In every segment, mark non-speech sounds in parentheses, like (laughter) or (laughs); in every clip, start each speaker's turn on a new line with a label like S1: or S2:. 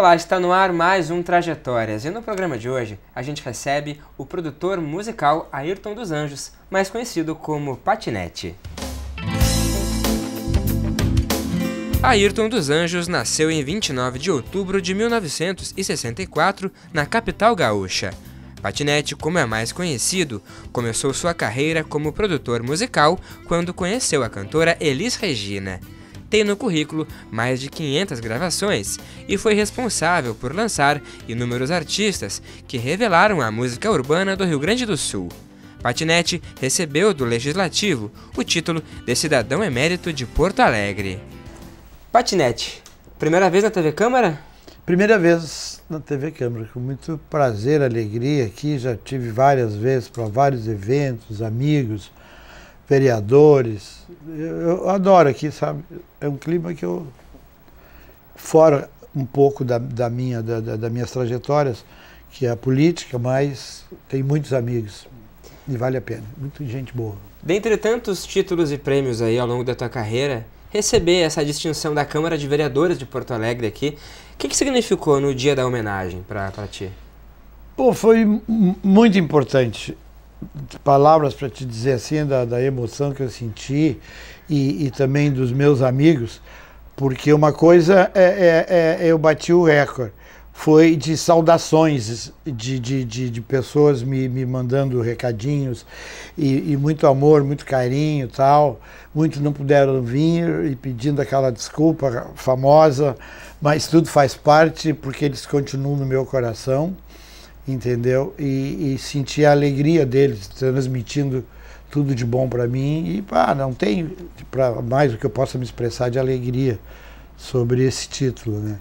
S1: Olá, está no ar mais um Trajetórias e no programa de hoje a gente recebe o produtor musical Ayrton dos Anjos, mais conhecido como Patinete. Ayrton dos Anjos nasceu em 29 de outubro de 1964 na capital gaúcha. Patinete, como é mais conhecido, começou sua carreira como produtor musical quando conheceu a cantora Elis Regina tem no currículo mais de 500 gravações e foi responsável por lançar inúmeros artistas que revelaram a música urbana do Rio Grande do Sul. Patinete recebeu do Legislativo o título de Cidadão Emérito de Porto Alegre. Patinete, primeira vez na TV Câmara?
S2: Primeira vez na TV Câmara, com muito prazer, alegria aqui. Já tive várias vezes para vários eventos, amigos, vereadores. Eu, eu, adoro aqui, sabe? É um clima que eu, fora um pouco da, da minha, da, da, das minhas trajetórias, que é a política, mas tem muitos amigos e vale a pena. Muita gente boa.
S1: Dentre tantos títulos e prêmios aí ao longo da tua carreira, receber essa distinção da Câmara de Vereadores de Porto Alegre aqui, o que, que significou no dia da homenagem para ti?
S2: Pô, foi muito importante palavras para te dizer assim da, da emoção que eu senti e, e, também dos meus amigos, porque uma coisa é, é, é eu bati o recorde foi de saudações de, de, de, de, pessoas me, me mandando recadinhos e, e, muito amor, muito carinho tal. Muitos não puderam vir e pedindo aquela desculpa famosa, mas tudo faz parte porque eles continuam no meu coração entendeu? E, e senti a alegria deles transmitindo tudo de bom para mim e pá, não tem para mais o que eu possa me expressar de alegria sobre esse título, né?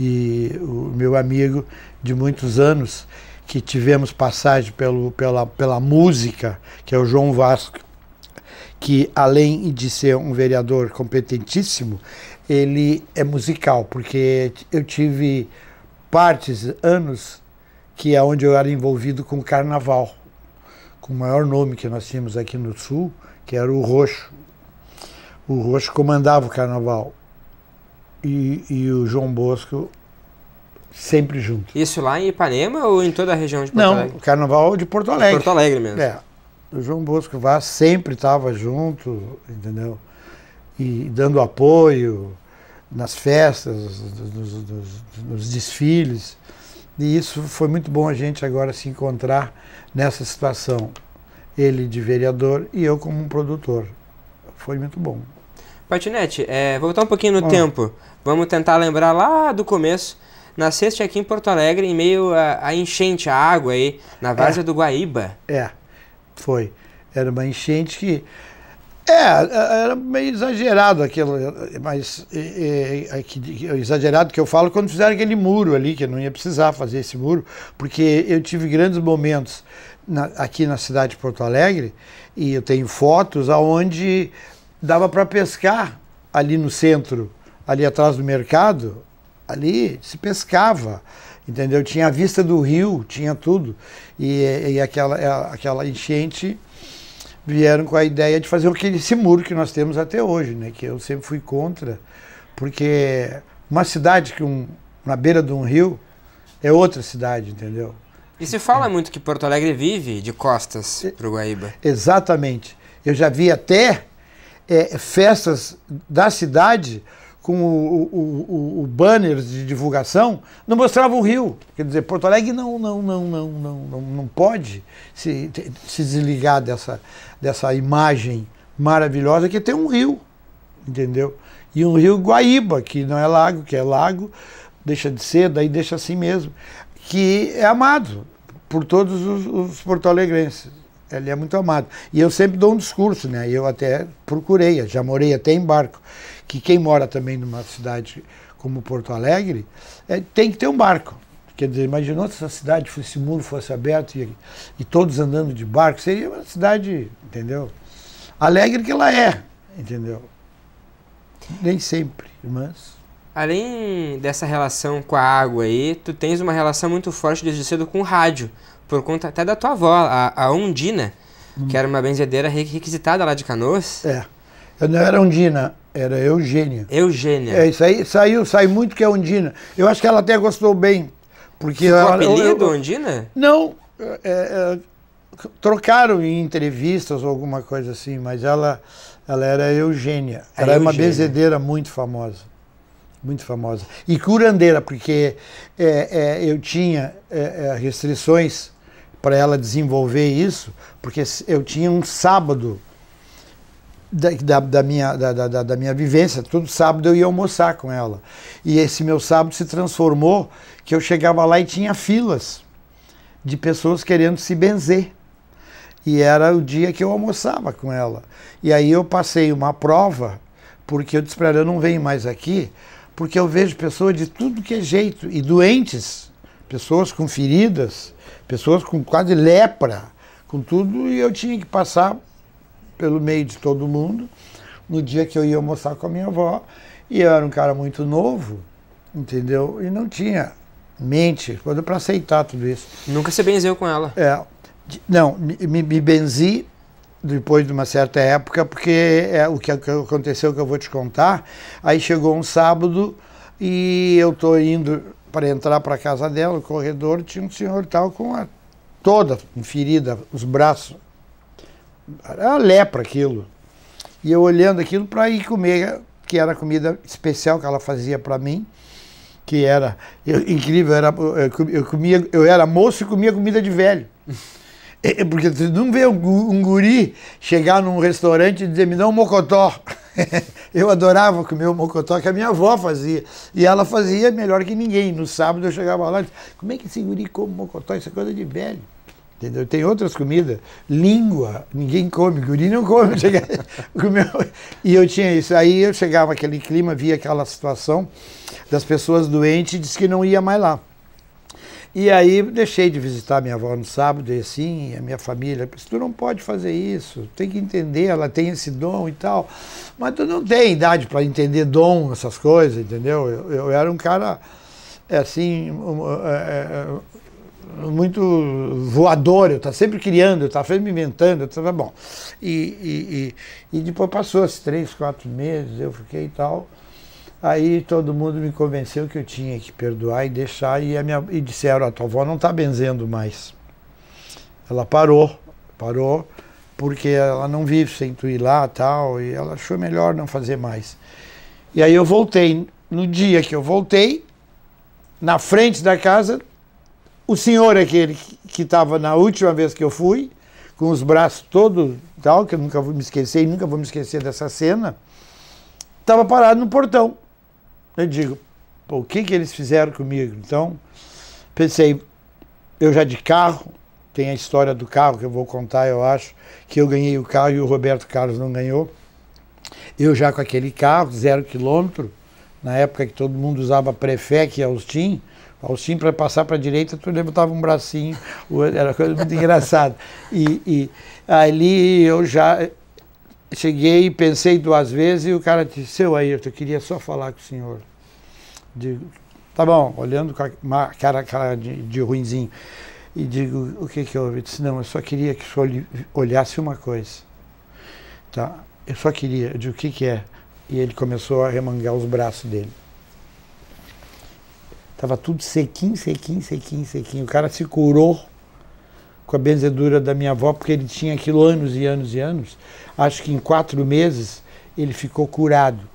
S2: E o meu amigo de muitos anos que tivemos passagem pelo, pela, pela música, que é o João Vasco, que além de ser um vereador competentíssimo, ele é musical, porque eu tive partes, anos que é onde eu era envolvido com o carnaval, com o maior nome que nós tínhamos aqui no Sul, que era o Roxo. O Roxo comandava o carnaval e, e o João Bosco sempre junto.
S1: Isso lá em Ipanema ou em toda a região de Porto Não, Alegre?
S2: Não, carnaval de Porto Alegre. De Porto Alegre mesmo. É. O João Bosco vá sempre estava junto, entendeu? E dando apoio nas festas, nos, nos, nos desfiles. E isso foi muito bom a gente agora se encontrar nessa situação. Ele de vereador e eu como um produtor. Foi muito bom.
S1: Patinete, é, voltar um pouquinho no bom. Ah. tempo. Vamos tentar lembrar lá do começo. Nasceste aqui em Porto Alegre em meio à enchente, à água aí, na várzea é. do Guaíba.
S2: É, foi. Era uma enchente que é, é, era meio exagerado aquilo, mas é, é, é, exagerado que eu falo quando fizeram aquele muro ali, que eu não ia precisar fazer esse muro, porque eu tive grandes momentos na, aqui na cidade de Porto Alegre, e eu tenho fotos aonde dava para pescar ali no centro, ali atrás do mercado, ali se pescava entendeu? Tinha a vista do rio, tinha tudo. E, e aquela, é, aquela enchente vieram com a ideia de fazer esse muro que nós temos até hoje, né? que eu sempre fui contra, porque uma cidade que um, na beira de um rio é outra cidade, entendeu?
S1: E se fala é. muito que Porto Alegre vive de costas
S2: para o Guaíba. Exatamente. Eu já vi até é, festas da cidade com o, o, o, o banner de divulgação, não mostrava o Rio. Quer dizer, Porto Alegre não, não, não, não, não, não, não pode se, se desligar dessa, dessa imagem maravilhosa que tem um rio, entendeu? E um rio Guaíba, que não é lago, que é lago, deixa de ser, daí deixa assim mesmo, que é amado por todos os, os porto-alegrenses. Ele é muito amado. E eu sempre dou um discurso, né? Eu até procurei, já morei até em barco que quem mora também numa cidade como Porto Alegre é, tem que ter um barco. Quer dizer, imaginou se essa cidade, se esse muro fosse aberto e, e todos andando de barco, seria uma cidade, entendeu? Alegre que ela é, entendeu? Nem sempre, mas.
S1: Além dessa relação com a água aí, tu tens uma relação muito forte desde cedo com o rádio, por conta até da tua avó, a, a Ondina, hum. que era uma benzedeira requisitada lá de Canoas.
S2: É eu não era Undina, era Eugênia. Eugênia. É, isso aí saiu, sai muito que é Undina. Eu acho que ela até gostou bem. Porque Ficou ela, apelido eu, eu, Undina? Não. É, é, trocaram em entrevistas ou alguma coisa assim, mas ela, ela era Eugênia. Era é ela Eugênia. é uma bezedeira muito famosa. Muito famosa. E curandeira, porque é, é eu tinha é, restrições para ela desenvolver isso, porque eu tinha um sábado da, da, da, minha, da, da, da, minha vivência. Todo sábado eu ia almoçar com ela. E esse meu sábado se transformou que eu chegava lá e tinha filas de pessoas querendo se benzer. E era o dia que eu almoçava com ela. E aí eu passei uma prova, porque eu disse para ela, eu não venho mais aqui, porque eu vejo pessoas de tudo que é jeito, e doentes, pessoas com feridas, pessoas com quase lepra, com tudo, e eu tinha que passar pelo meio de todo mundo, no dia que eu ia almoçar com a minha avó, e eu era um cara muito novo, entendeu? E não tinha mente para aceitar tudo isso. Nunca se benzeu com ela. É. Não, me, me benzi depois de uma certa época, porque é o que aconteceu que eu vou te contar. Aí chegou um sábado e eu tô indo para entrar para casa dela, no corredor, tinha um senhor tal com a toda ferida, os braços era uma lepra aquilo. E eu olhando aquilo para ir comer, que era a comida especial que ela fazia para mim, que era eu, incrível, era, eu, comia, eu era moço e comia comida de velho. (laughs) É, é, porque você não vê um guri chegar num restaurante e dizer, me dá um mocotó. (laughs) Eu adorava comer o um mocotó que a minha avó fazia. E ela fazia melhor que ninguém. No sábado eu chegava lá e disse, como é que esse guri come mocotó? Isso é coisa de velho. Entendeu? Tem outras comidas. Língua, ninguém come, guri não come. (laughs) e eu tinha isso. Aí eu chegava aquele clima, via aquela situação das pessoas doentes e disse que não ia mais lá. E aí deixei de visitar minha avó no sábado e assim, a minha família, tu não pode fazer isso, tem que entender, ela tem esse dom e tal. Mas tu não tem idade para entender dom, essas coisas, entendeu? Eu, eu era um cara é assim, é, é, muito voador, eu tá estava sempre criando, eu tá estava sempre inventando, eu estava bom. E, e, e, e depois passou esses três, quatro meses, eu fiquei e tal. Aí todo mundo me convenceu que eu tinha que perdoar e deixar, e, a minha, e disseram, a tua avó não está benzendo mais. Ela parou, parou, porque ela não vive sem tu ir lá tal, e ela achou melhor não fazer mais. E aí eu voltei, no dia que eu voltei, na frente da casa o senhor é aquele que estava na última vez que eu fui, com os braços todos tal, que eu nunca vou me esquecer e nunca vou me esquecer dessa cena, estava parado no portão. Eu digo, o que que eles fizeram comigo? Então, pensei, eu já de carro, tem a história do carro que eu vou contar, eu acho, que eu ganhei o carro e o Roberto Carlos não ganhou. Eu já com aquele carro, zero quilômetro, na época que todo mundo usava Prefec e é Austin, Alcim para passar para a direita, tu levantava um bracinho, era coisa muito engraçada. E, e ali eu já cheguei e pensei duas vezes e o cara disse, seu Ayrton, eu queria só falar com o senhor. Digo, tá bom, olhando com a cara, cara de, de ruinzinho. E digo, o que que houve? Ele disse, não, eu só queria que o senhor olhasse uma coisa. Tá? Eu só queria, eu digo, o que que é? E ele começou a remangar os braços dele. Tava tudo sequinho, sequinho, sequinho, sequinho. O cara se curou com a benzedura da minha avó, porque ele tinha aquilo anos e anos e anos. Acho que em quatro meses ele ficou curado.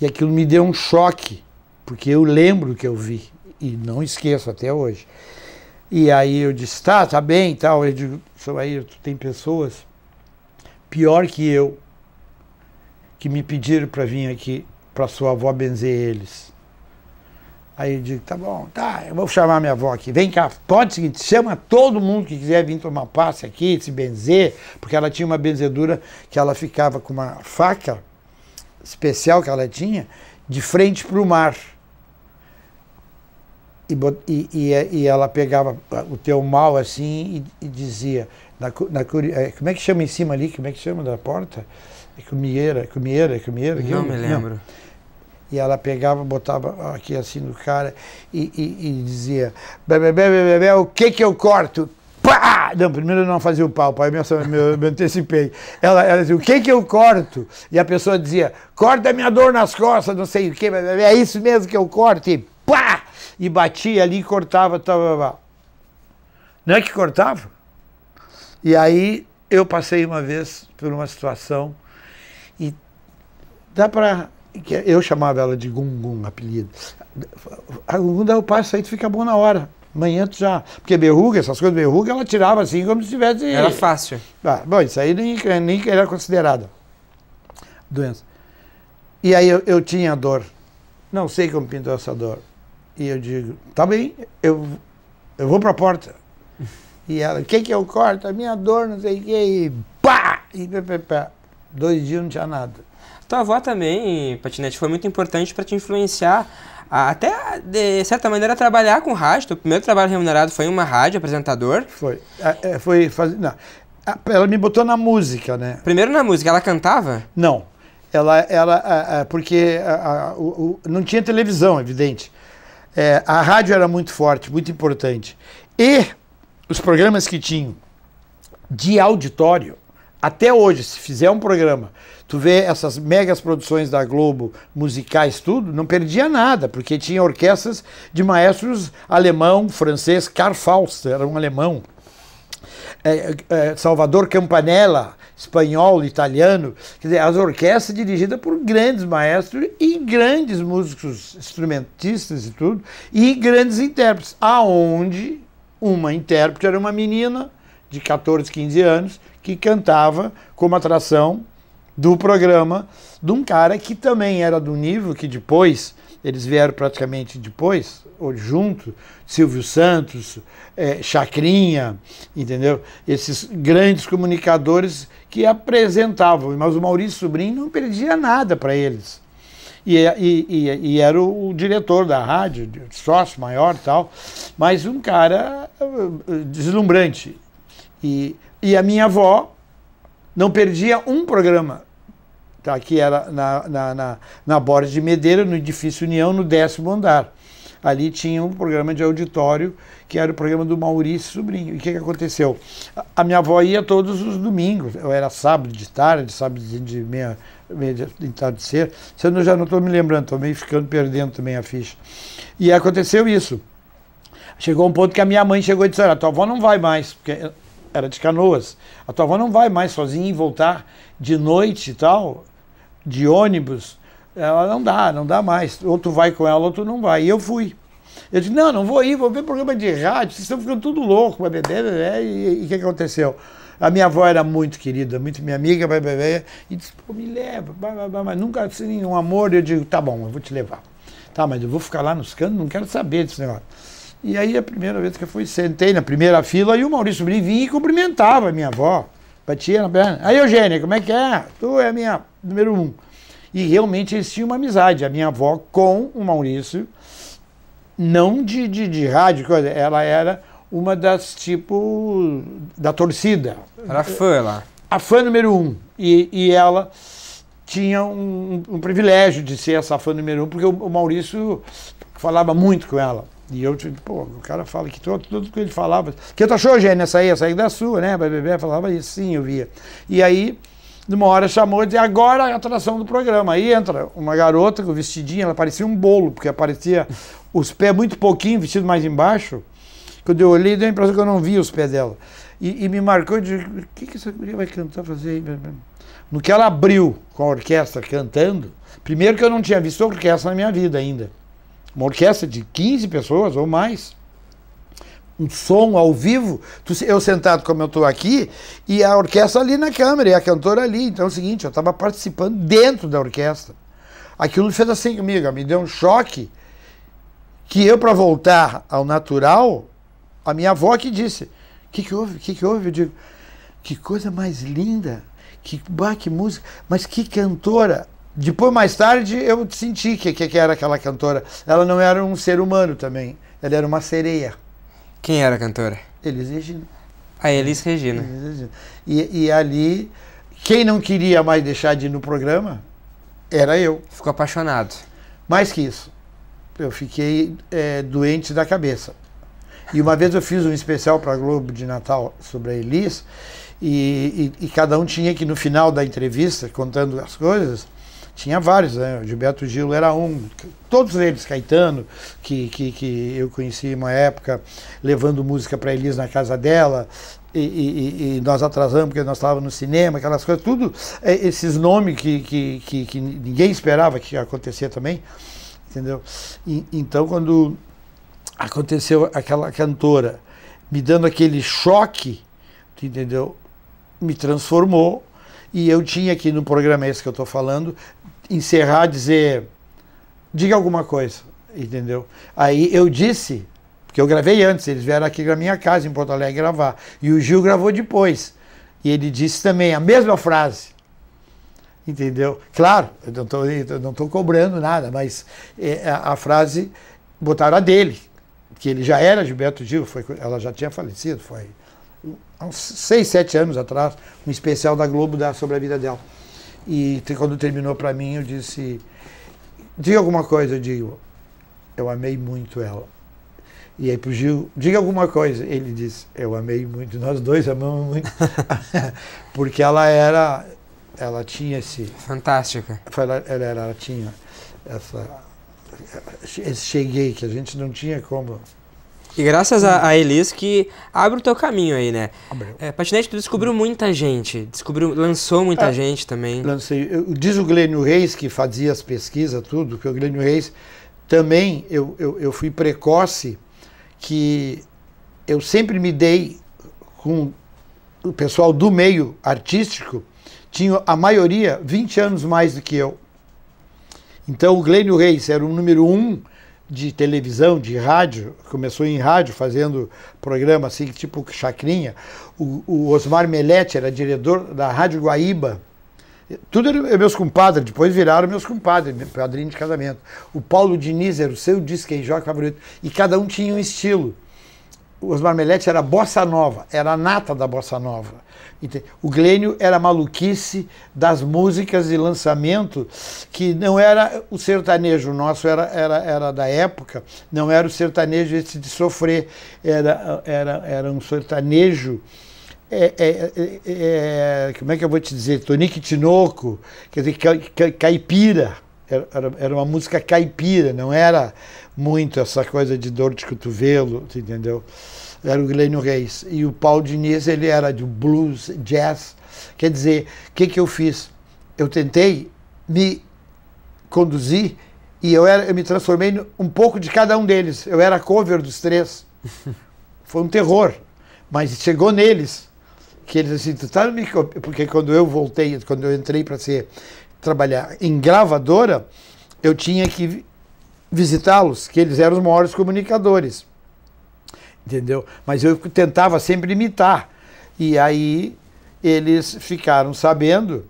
S2: E aquilo me deu um choque, porque eu lembro que eu vi e não esqueço até hoje. E aí eu disse, tá, tá bem e tal. Eu digo, aí tu tem pessoas pior que eu que me pediram para vir aqui para sua avó benzer eles. Aí eu digo, tá bom, tá, eu vou chamar minha avó aqui. Vem cá, pode seguinte, chama todo mundo que quiser vir tomar passe aqui, se benzer, porque ela tinha uma benzedura que ela ficava com uma faca especial que ela tinha, de frente para o mar. E, e, e, ela pegava ah, o teu mal assim e, e dizia, na, na, eh, como é que chama em cima ali, como é que chama da porta? É cumieira, cumieira, cumieira. Não me lembro. Não. E ela pegava, botava aqui assim no cara e, e, e dizia: bebê, bebê, bebê, o que que eu corto? Pá! Não, primeiro eu não fazia o pau, pai, eu me, me, me antecipei. Ela, ela dizia, o que que eu corto? E a pessoa dizia, corta a minha dor nas costas, não sei o que, é isso mesmo que eu corto, e pá! E batia ali e cortava, tal, tá, tal, tá, tal. Tá. Não é que cortava? E aí eu passei uma vez por uma situação e dá para que eu chamava ela de Gungum, apelido. A ah, Gungum dá o passo aí, tu fica bom na hora. Amanhã tu já. Porque berruga, essas coisas berruga, ela tirava assim como se tivesse. Era fácil. Ah, bom, isso aí nem, nem era considerada doença. E aí eu, eu tinha dor. Não sei como pintou essa dor. E eu digo, tá bem, eu, eu vou pra porta. E ela, o que que eu corto? A minha dor, não sei o que. E pá! E pá, pá, pá. Dois dias não tinha nada tua avó também,
S1: Patinete, foi muito importante para te influenciar a, até, de certa maneira, trabalhar com rádio. Teu primeiro trabalho remunerado foi em uma rádio, apresentador. Foi.
S2: É, é foi faz... Não. Ela me botou na música, né? Primeiro na música, ela cantava? Não. Ela, ela, porque a, a, o, o, não tinha televisão, evidente. É, a rádio era muito forte, muito importante. E os programas que tinham de auditório, até hoje, se fizer um programa Tu vê essas megas produções da Globo, musicais, tudo, não perdia nada, porque tinha orquestras de maestros alemão, francês, Karl Faust era um alemão, é, é, Salvador Campanella, espanhol, italiano, quer dizer, as orquestras dirigidas por grandes maestros e grandes músicos, instrumentistas e tudo, e grandes intérpretes, aonde uma intérprete era uma menina de 14, 15 anos que cantava como atração do programa de um cara que também era do nível que depois, eles vieram praticamente depois, ou junto, Silvio Santos, é, Chacrinha, entendeu? Esses grandes comunicadores que apresentavam, mas o Maurício Sobrinho não perdia nada para eles. E, e, e, e, era o, o, diretor da rádio, sócio maior tal, mas um cara eh, deslumbrante. E, e a minha avó, não perdia um programa. Tá, que era na, na, na, na Borges de Medeiros, no edifício União, no décimo andar. Ali tinha um programa de auditório, que era o programa do Maurício Sobrinho. E o que, que aconteceu? A, a minha avó ia todos os domingos, eu era sábado de tarde, sábado de, de meia, meia de tarde de ser, se eu não, já não estou me lembrando, estou meio ficando perdendo também a ficha. E aconteceu isso. Chegou um ponto que a minha mãe chegou e disse: Olha, tua avó não vai mais, porque era de canoas. A tua avó não vai mais sozinha e voltar de noite e tal, de ônibus. Ela não dá, não dá mais. Ou tu vai com ela, ou tu não vai. E eu fui. Eu disse, não, não vou ir, vou ver programa de rádio, vocês estão ficando tudo louco, bebê, bebê, e o que aconteceu? A minha avó era muito querida, muito minha amiga, blá, blá, e disse, pô, me leva, vai vai vai. mas nunca assim, um amor, eu digo, tá bom, eu vou te levar. Tá, mas eu vou ficar lá nos cantos, não quero saber desse negócio. E aí a primeira vez que eu fui, sentei na primeira fila e o Maurício Brin vinha e cumprimentava a minha avó. Batia na perna. Aí, Eugênia, como é que é? Tu é a minha número um. E realmente eles tinham uma amizade. A minha avó com o Maurício, não de, de, de rádio, coisa, ela era uma das, tipo, da torcida. Era fã lá. A fã número um. E, e ela tinha um, um privilégio de ser essa fã número um, porque o, o Maurício falava muito com ela. E eu, tipo, pô, o cara fala que todo, tudo que ele falava, que tu achou, Gênio, essa aí, essa aí da sua, né? beber falava isso, sim, eu via. E aí, numa hora chamou e disse, agora é a atração do programa. Aí entra uma garota com vestidinho, ela parecia um bolo, porque aparecia os pés muito pouquinho, vestido mais embaixo. Quando eu olhei, deu a impressão que eu não via os pés dela. E, e me marcou de o que, que essa mulher vai cantar, fazer aí? No que ela abriu com a orquestra cantando, primeiro que eu não tinha visto orquestra na minha vida ainda uma orquestra de 15 pessoas ou mais, um som ao vivo, eu sentado como eu estou aqui, e a orquestra ali na câmera, e a cantora ali. Então é o seguinte, eu estava participando dentro da orquestra. Aquilo fez assim comigo, me deu um choque, que eu, para voltar ao natural, a minha avó que disse, o que, que houve? O que, que houve? Eu digo, que coisa mais linda, que, bah, que música, mas que cantora. Depois, mais tarde, eu senti que, que, era aquela cantora. Ela não era um ser humano também, ela era uma sereia. Quem era a cantora? Elis Regina. A Elis Regina. Elis Regina. E, e ali, quem não queria mais deixar de ir no programa era eu. Ficou apaixonado. Mais que isso, eu fiquei é, doente da cabeça. E uma vez eu fiz um especial para a Globo de Natal sobre a Elis, e, e, e, cada um tinha que, no final da entrevista, contando as coisas, tinha vários, né? O Gilberto Gil era um. Todos eles, Caetano, que, que, que eu conheci uma época, levando música para Elis na casa dela, e, e, e, nós atrasamos porque nós estávamos no cinema, aquelas coisas, tudo, é, esses nomes que, que, que, que ninguém esperava que acontecia também, entendeu? E, então, quando aconteceu aquela cantora me dando aquele choque, entendeu? Me transformou e eu tinha aqui no programa esse que eu estou falando encerrar, dizer, diga alguma coisa, entendeu? Aí eu disse, porque eu gravei antes, eles vieram aqui na minha casa, em Porto Alegre, gravar, e o Gil gravou depois, e ele disse também a mesma frase, entendeu? Claro, eu não estou eu não tô cobrando nada, mas é, a, a frase, botaram a dele, que ele já era Gilberto Gil, foi, ela já tinha falecido, foi há uns 6, 7 anos atrás, um especial da Globo da, sobre a vida dela. E quando terminou para mim, eu disse: diga alguma coisa, eu digo. Eu amei muito ela. E aí pro Gil, diga alguma coisa. Ele disse, eu amei muito, nós dois amamos muito. (laughs) Porque ela era, ela tinha esse... Fantástica. Ela, ela, ela tinha essa, esse cheguei que a gente não tinha como
S1: e graças a, a Elis que abre o teu caminho aí, né? É, Patinete, tu descobriu muita
S2: gente, descobriu, lançou muita é, gente também. Lancei. Eu, diz o Glênio Reis, que fazia as pesquisas, tudo, que o Glênio Reis também, eu, eu, eu fui precoce, que eu sempre me dei com o pessoal do meio artístico, tinha a maioria 20 anos mais do que eu. Então o Glênio Reis era o número um de televisão, de rádio, começou em rádio fazendo programa assim, tipo Chacrinha. O, o Osmar Melete era diretor da Rádio Guaíba. Tudo era meus compadres, depois viraram meus compadres, meu padrinho de casamento. O Paulo Diniz era o seu disque jockey favorito. E cada um tinha um estilo. Os Osmar Melete era bossa nova, era a nata da bossa nova. O Glênio era maluquice das músicas de lançamento, que não era o sertanejo nosso, era, era, era da época, não era o sertanejo esse de sofrer, era, era, era um sertanejo. É, é, é, é, é como é que eu vou te dizer? Tonique Tinoco, quer dizer, ca, ca, caipira. Era, era uma música caipira, não era muito essa coisa de dor de cotovelo, entendeu? Era o Guilherme Reis. E o Paulo Diniz, ele era de blues, jazz. Quer dizer, o que, que eu fiz? Eu tentei me conduzir e eu, era, eu me transformei um pouco de cada um deles. Eu era cover dos três. (laughs) Foi um terror. Mas chegou neles, que eles assim, tu tá me... Porque quando eu voltei, quando eu entrei para ser trabalhar em gravadora, eu tinha que visitá-los, que eles eram os maiores comunicadores. Entendeu? Mas eu tentava sempre imitar. E aí eles ficaram sabendo,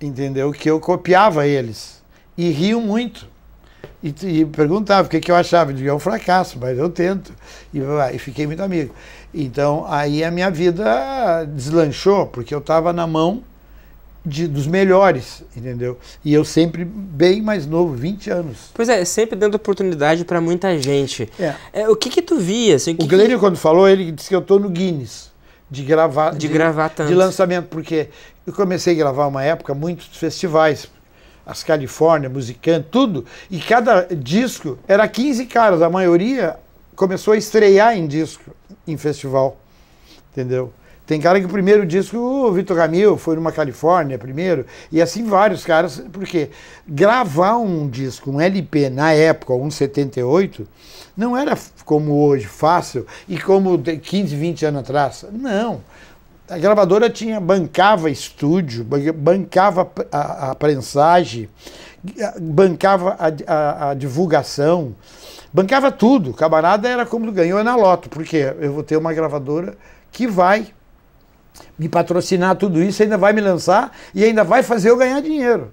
S2: entendeu, que eu copiava eles. E riam muito. E, e perguntavam o que, que eu achava. Eu é um fracasso, mas eu tento. E, e fiquei muito amigo. Então aí a minha vida deslanchou, porque eu estava na mão de, dos melhores, entendeu? E eu sempre bem mais novo, 20 anos. Pois é, sempre dando oportunidade para muita gente. É. é. o que que tu via?
S1: Assim, o, o Glênio, que...
S2: quando falou, ele disse que eu tô no Guinness de gravar de, de gravar tanto. de lançamento, porque eu comecei a gravar uma época muitos festivais, as Califórnia, Musican, tudo, e cada disco era 15 caras, a maioria começou a estrear em disco em festival, entendeu? Tem cara que o primeiro disco, o Vitor Camil, foi numa Califórnia primeiro, e assim vários caras, porque gravar um disco, um LP, na época, um 78, não era como hoje, fácil, e como 15, 20 anos atrás. Não. A gravadora tinha, bancava estúdio, bancava a, a prensagem, bancava a, a, a divulgação, bancava tudo. O camarada era como ganhou na loto, porque eu vou ter uma gravadora que vai me patrocinar tudo isso, ainda vai me lançar e ainda vai fazer eu ganhar dinheiro.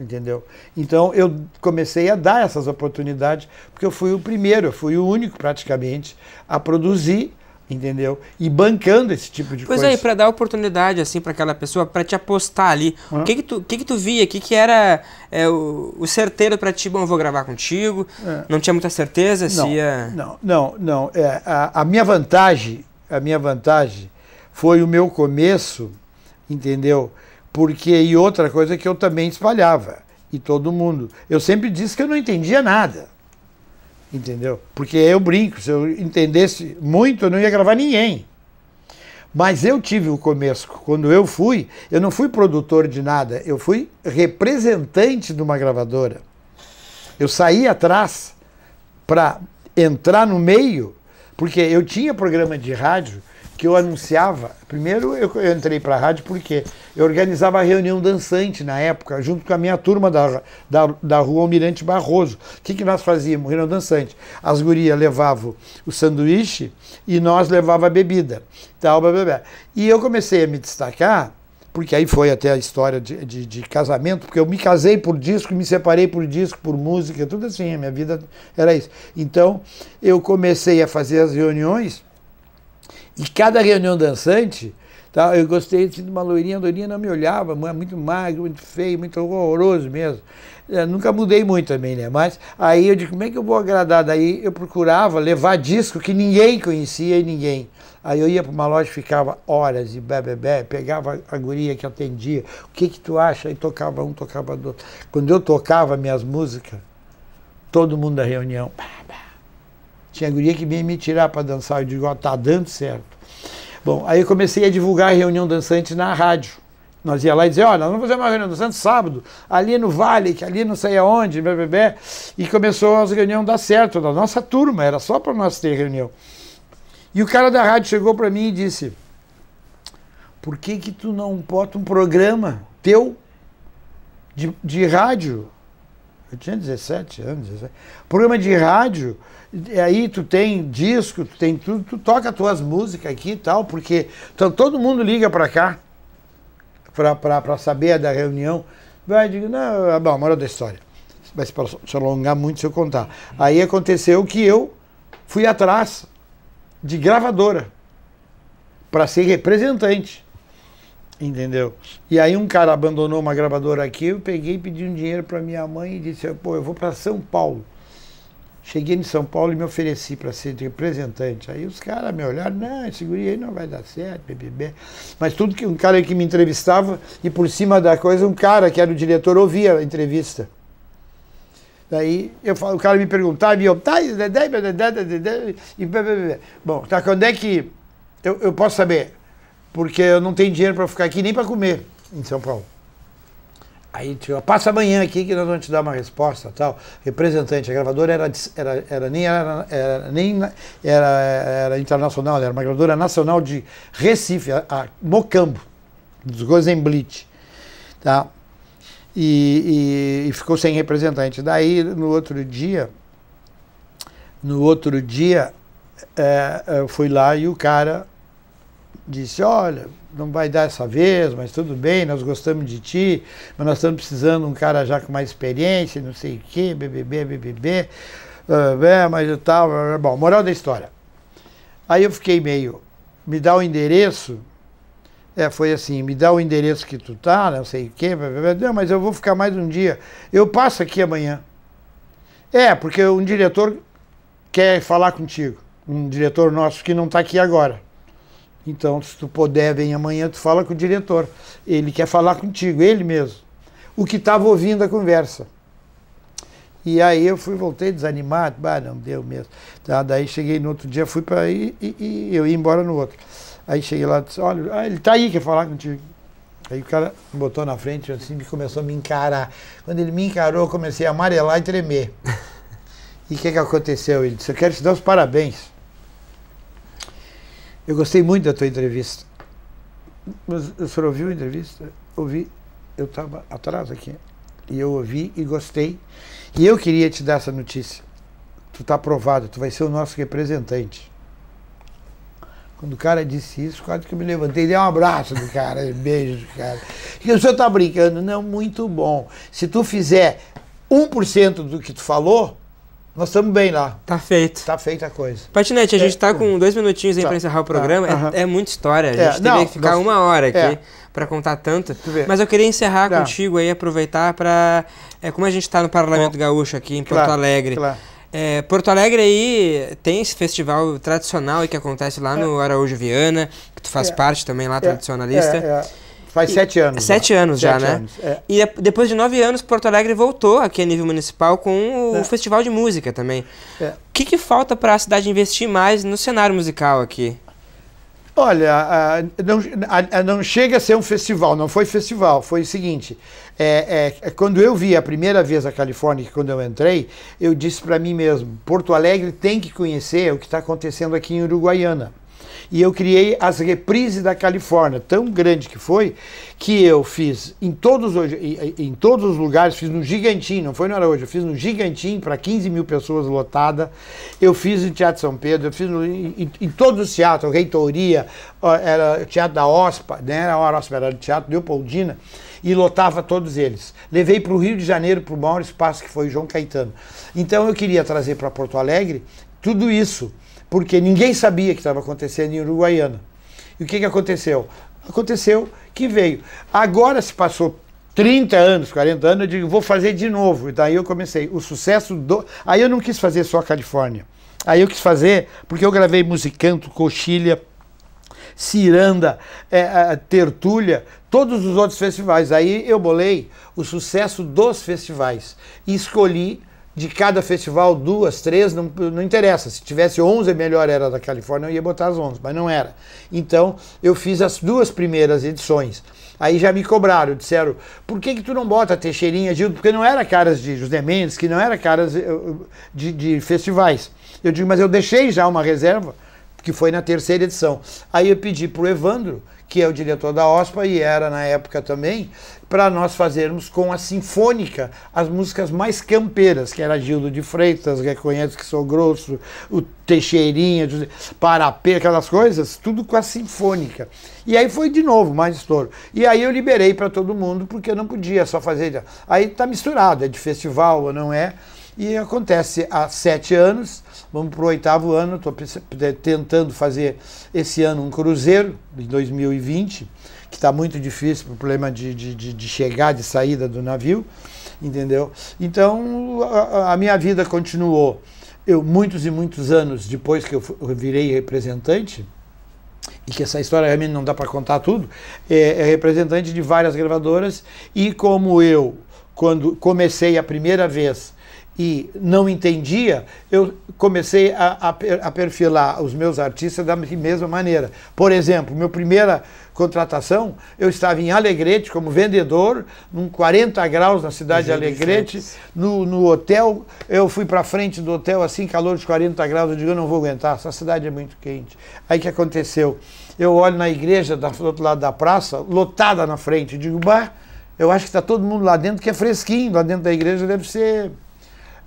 S2: Entendeu? Então eu comecei a dar essas oportunidades, porque eu fui o primeiro, eu fui o único praticamente a produzir entendeu? E bancando esse tipo de pois coisa. Pois é,
S1: para dar oportunidade assim para aquela pessoa, para te apostar ali. O que que tu, que que tu via? O que que era é, o, o, certeiro para ti? Bom, vou gravar contigo. É. Não tinha muita certeza não, se ia... Não,
S2: não, não. É, a, a minha vantagem, a minha vantagem foi o meu começo, entendeu? Porque e outra coisa que eu também espalhava e todo mundo. Eu sempre disse que eu não entendia nada. Entendeu? Porque eu brinco, se eu entendesse muito, eu não ia gravar ninguém. Mas eu tive o começo. Quando eu fui, eu não fui produtor de nada, eu fui representante de uma gravadora. Eu saí atrás para entrar no meio, porque eu tinha programa de rádio que eu anunciava. Primeiro eu, entrei para a rádio porque eu organizava a reunião dançante na época, junto com a minha turma da, da, da rua Almirante Barroso. O que, que nós fazíamos? Reunião dançante. As gurias levavam o sanduíche e nós levava a bebida. Tal, blá, blá, blá. E eu comecei a me destacar porque aí foi até a história de, de, de, casamento, porque eu me casei por disco, me separei por disco, por música, tudo assim, a minha vida era isso. Então, eu comecei a fazer as reuniões e cada reunião dançante, tá, eu gostei de uma loirinha, a loirinha não me olhava, muito magro, muito feio, muito horroroso mesmo. Eu é, nunca mudei muito também, né? Mas aí eu digo, como é que eu vou agradar? Daí eu procurava levar disco que ninguém conhecia e ninguém. Aí eu ia para uma loja, ficava horas e bebê, pegava a guria que atendia, o que que tu acha? E tocava um, tocava outro. Quando eu tocava minhas músicas, todo mundo da reunião, bah, bah, tinha guria que vinha me tirar para dançar. Eu digo, ó, tá dando certo. Bom, aí eu comecei a divulgar a reunião dançante na rádio. Nós ia lá e dizia, olha, vamos fazer uma reunião dançante sábado, ali no Vale, que ali não sei aonde, blá, blá, blá. e começou as reuniões dar certo, da nossa turma, era só para nós ter reunião. E o cara da rádio chegou para mim e disse, por que que tu não bota um programa teu de, de rádio eu tinha 17 anos. 17. Programa de rádio, aí tu tem disco, tu tem tudo, tu toca as tuas músicas aqui e tal, porque então, todo mundo liga para cá para saber da reunião. Vai, digo, não, ah, bom, moral da história. Vai se alongar muito se eu contar. Aí aconteceu que eu fui atrás de gravadora para ser representante. Entendeu? E aí um cara abandonou uma gravadora aqui, eu peguei e pedi um dinheiro para minha mãe e disse, pô, eu vou para São Paulo. Cheguei em São Paulo e me ofereci para ser representante. Aí os caras me olharam, não, esse guri aí não vai dar certo, BBB. Mas tudo que um cara que me entrevistava, e por cima da coisa, um cara que era o diretor ouvia a entrevista. Daí eu falo, o cara me perguntava, e eu, tá, e bom, tá, quando é que eu, eu posso saber? porque eu não tenho dinheiro para ficar aqui nem para comer em São Paulo. Aí tio, passa amanhã aqui que nós vamos te dar uma resposta tal. Representante, a gravadora era, era, era nem, era, era nem era, era, internacional, era uma gravadora nacional de Recife, a, a Mocambo, dos Gozemblit. Tá? E, e, e, ficou sem representante. Daí no outro dia, no outro dia, é, eu fui lá e o cara disse, olha, não vai dar essa vez, mas tudo bem, nós gostamos de ti, mas nós estamos precisando de um cara já com mais experiência, não sei o quê, BBB, BBB, é, mas eu tal, bom, moral da história. Aí eu fiquei meio, me dá o endereço, é, foi assim, me dá o endereço que tu tá, não sei o quê, não, mas eu vou ficar mais um dia, eu passo aqui amanhã. É, porque um diretor quer falar contigo, um diretor nosso que não está aqui agora. Então, se tu puder, vem amanhã, tu fala com o diretor. Ele quer falar contigo, ele mesmo. O que estava ouvindo a conversa. E aí eu fui, voltei desanimado, bah, não deu mesmo. Tá, daí cheguei no outro dia, fui para aí e, e, eu ia embora no outro. Aí cheguei lá e disse, olha, ah, ele está aí, quer falar contigo. Aí o cara botou na frente assim e começou a me encarar. Quando ele me encarou, eu comecei a amarelar e tremer. (laughs) E o que, que aconteceu? Ele disse, eu quero te dar os parabéns. Eu gostei muito da tua entrevista. Mas o senhor ouviu a entrevista? Ouvi. Eu estava atrás aqui. E eu ouvi e gostei. E eu queria te dar essa notícia. Tu está aprovado, tu vai ser o nosso representante. Quando o cara disse isso, quase que eu me levantei, dei um abraço do cara, (laughs) beijo do cara. E o senhor está brincando? Não, muito bom. Se tu fizer 1% do que tu falou, nós estamos bem lá. Tá feito. Tá feita a coisa. Patinete, a gente está
S1: é. com dois minutinhos aí tá. para encerrar o programa. Tá. É, é, muita história. A é, gente é. teria que ficar nós... uma hora aqui é. para contar tanto. Mas eu queria encerrar contigo aí, aproveitar para. É, como a gente está no Parlamento Bom, Gaúcho aqui em claro, Porto Alegre. Claro. É, Porto Alegre aí tem esse festival tradicional que acontece lá é. no Araújo Viana, que tu faz parte também lá, tradicionalista. é. Faz e, sete anos. Sete anos sete já, né? Anos, é. E depois de nove anos, Porto Alegre voltou aqui a nível municipal com o é. Festival de Música também. É. O é. que, que falta para a cidade investir mais no cenário musical aqui?
S2: Olha, a, não, a, não chega a ser um festival, não foi festival, foi o seguinte. É, é, é quando eu vi a primeira vez a Califórnia, quando eu entrei, eu disse para mim mesmo: Porto Alegre tem que conhecer o que está acontecendo aqui em Uruguaiana. E eu criei as reprises da Califórnia, tão grande que foi, que eu fiz em todos, em todos os lugares, fiz no gigantinho não foi no Araújo, eu fiz no gigantinho para 15 mil pessoas lotada, eu fiz no Teatro São Pedro, eu fiz no, em, em todos os teatros, Reitoria, era o Teatro da OSPA, né? era a OSPA, era o Teatro Leopoldina, e lotava todos eles. Levei para o Rio de Janeiro, para o maior espaço que foi João Caetano. Então eu queria trazer para Porto Alegre tudo isso porque ninguém sabia que estava acontecendo em Uruguaiana. E o que, que aconteceu? Aconteceu que veio. Agora se passou 30 anos, 40 anos, eu digo, vou fazer de novo. E daí eu comecei. O sucesso do. Aí eu não quis fazer só a Califórnia. Aí eu quis fazer, porque eu gravei Musicanto, Coxilha, Ciranda, é, é todos os outros festivais. Aí eu bolei o sucesso dos festivais. E escolhi de cada festival, duas, três, não, não interessa. Se tivesse 11, melhor era da Califórnia, eu ia botar as 11, mas não era. Então, eu fiz as duas primeiras edições. Aí já me cobraram, disseram, por que que tu não bota Teixeirinha, Gil? Porque não era caras de José Mendes, que não era caras eh, de, de festivais. Eu digo, mas eu deixei já uma reserva, que foi na terceira edição. Aí eu pedi pro Evandro, que é o diretor da OSPA e era na época também, para nós fazermos com a Sinfônica as músicas mais campeiras, que era Gildo de Freitas, Reconheço que Sou Grosso, o Teixeirinha, Parapê, aquelas coisas, tudo com a Sinfônica. E aí foi de novo, mais estouro. E aí eu liberei para todo mundo, porque eu não podia só fazer. Aí tá misturado, é de festival ou não é. E acontece há sete anos, vamos para o oitavo ano, estou tentando fazer esse ano um cruzeiro, em 2020, que está muito difícil, por problema de, de, de, chegar, de saída do navio, entendeu? Então, a, a minha vida continuou. Eu, muitos e muitos anos depois que eu virei representante, e que essa história realmente não dá para contar tudo, é, é, representante de várias gravadoras, e como eu, quando comecei a primeira vez e não entendia, eu comecei a, a, perfilar os meus artistas da mesma maneira. Por exemplo, minha primeira contratação, eu estava em Alegrete como vendedor, num 40 graus na cidade de Alegrete, no, no hotel. Eu fui para frente do hotel assim, calor de 40 graus, eu digo, eu não vou aguentar, essa cidade é muito quente. Aí que aconteceu? Eu olho na igreja do outro lado da praça, lotada na frente, digo, bah, eu acho que está todo mundo lá dentro que é fresquinho, lá dentro da igreja deve ser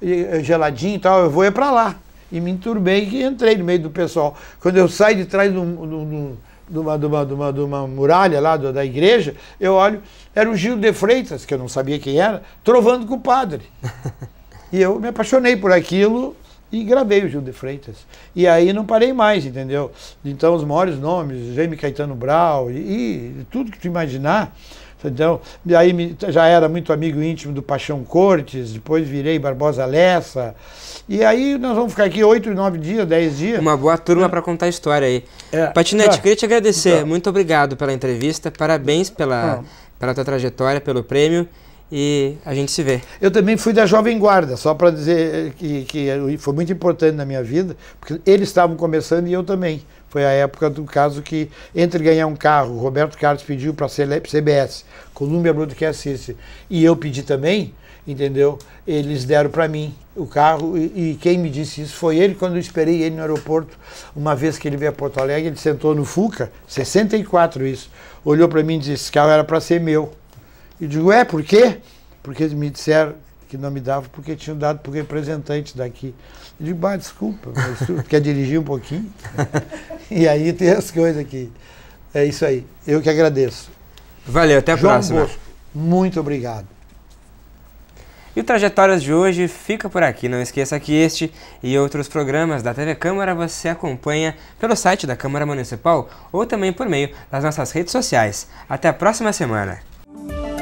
S2: eh, geladinho e tal, eu vou é para lá. E me enturbei e entrei no meio do pessoal. Quando eu saio de trás de, um, de, uma, de, uma, de, uma, de uma muralha lá da igreja, eu olho, era o Gil de Freitas, que eu não sabia quem era, trovando com o padre. (laughs) e eu me apaixonei por aquilo e gravei o Gil de Freitas. E aí não parei mais, entendeu? Então os maiores nomes, Jaime Caetano Brau e, e tudo que tu imaginar, então, aí já era muito amigo íntimo do Paixão Cortes, depois virei Barbosa Lessa. E aí nós vamos ficar aqui oito, nove dias, dez dias. Uma boa turma é. para
S1: contar a história aí. É. Patinete, é. queria te agradecer. Então. Muito obrigado pela entrevista, parabéns pela, ah. pela tua trajetória, pelo prêmio e a gente se vê.
S2: Eu também fui da Jovem Guarda, só para dizer que, que foi muito importante na minha vida, porque eles estavam começando e eu também. Foi a época do caso que, entre ganhar um carro, Roberto Carlos pediu para a CBS, Columbia Broadcast System, e eu pedi também, entendeu? Eles deram para mim o carro e, e, quem me disse isso foi ele quando eu esperei ele no aeroporto, uma vez que ele veio a Porto Alegre, ele sentou no Fuca, 64 isso, olhou para mim e disse, esse carro era para ser meu. E digo, é, por quê? Porque eles me disseram que não me dava porque tinham dado para o representante daqui. Eu digo, bah, desculpa, mas tu quer dirigir um pouquinho? (laughs) e aí tem as coisas aqui. É isso aí. Eu que agradeço.
S1: Valeu, até a João próxima. Bosco,
S2: muito obrigado.
S1: E o Trajetórias de hoje fica por aqui. Não esqueça que este e outros programas da TV Câmara você acompanha pelo site da Câmara Municipal ou também por meio das nossas redes sociais. Até a próxima semana.